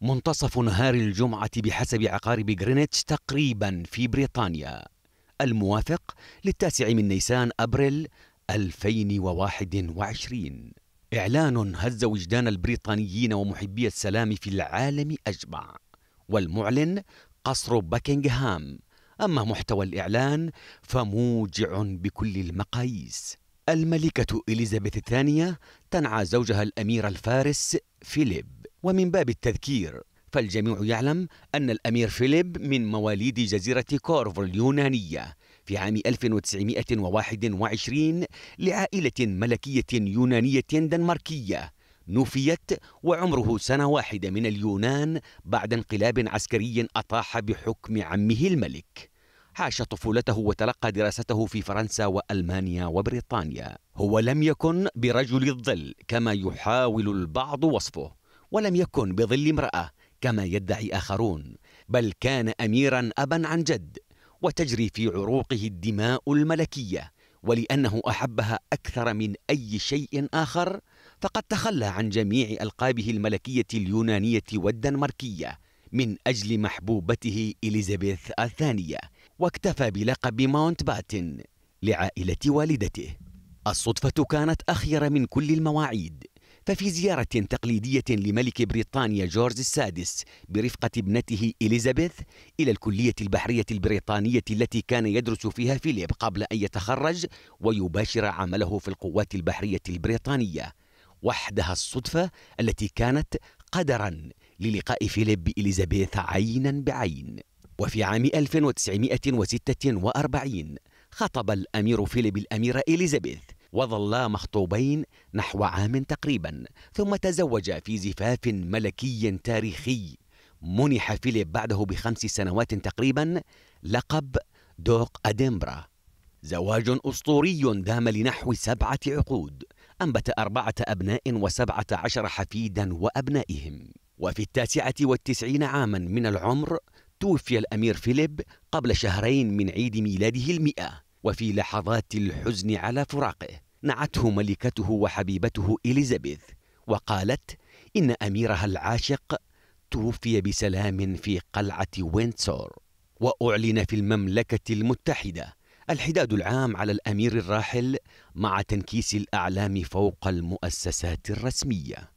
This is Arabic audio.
منتصف نهار الجمعة بحسب عقارب غرينتش تقريبا في بريطانيا الموافق للتاسع من نيسان أبريل 2021 إعلان هز وجدان البريطانيين ومحبي السلام في العالم أجمع والمعلن قصر بكنغهام أما محتوى الإعلان فموجع بكل المقاييس الملكة إليزابيث الثانية تنعى زوجها الأمير الفارس فيليب ومن باب التذكير فالجميع يعلم أن الأمير فيليب من مواليد جزيرة كورفو اليونانية في عام 1921 لعائلة ملكية يونانية دنماركية نفيت وعمره سنة واحدة من اليونان بعد انقلاب عسكري أطاح بحكم عمه الملك عاش طفولته وتلقى دراسته في فرنسا والمانيا وبريطانيا هو لم يكن برجل الظل كما يحاول البعض وصفه ولم يكن بظل امرأة كما يدعي آخرون بل كان أميرا أبا عن جد وتجري في عروقه الدماء الملكية ولأنه أحبها أكثر من أي شيء آخر فقد تخلى عن جميع ألقابه الملكية اليونانية والدنماركية من أجل محبوبته إليزابيث الثانية واكتفى بلقب ماونت باتن لعائلة والدته الصدفة كانت أخير من كل المواعيد ففي زيارة تقليدية لملك بريطانيا جورج السادس برفقة ابنته إليزابيث إلى الكلية البحرية البريطانية التي كان يدرس فيها فيليب قبل أن يتخرج ويباشر عمله في القوات البحرية البريطانية وحدها الصدفة التي كانت قدرا للقاء فيليب بإليزابيث عينا بعين وفي عام 1946 خطب الأمير فيليب الأميرة إليزابيث وظلا مخطوبين نحو عام تقريبا ثم تزوجا في زفاف ملكي تاريخي منح فيليب بعده بخمس سنوات تقريبا لقب دوق أدنبرا زواج أسطوري دام لنحو سبعة عقود أنبت أربعة أبناء وسبعة عشر حفيدا وأبنائهم وفي التاسعة والتسعين عاما من العمر توفي الأمير فيليب قبل شهرين من عيد ميلاده المئة وفي لحظات الحزن على فراقه نعته ملكته وحبيبته إليزابيث وقالت إن أميرها العاشق توفي بسلام في قلعة وينتسور وأعلن في المملكة المتحدة الحداد العام على الأمير الراحل مع تنكيس الأعلام فوق المؤسسات الرسمية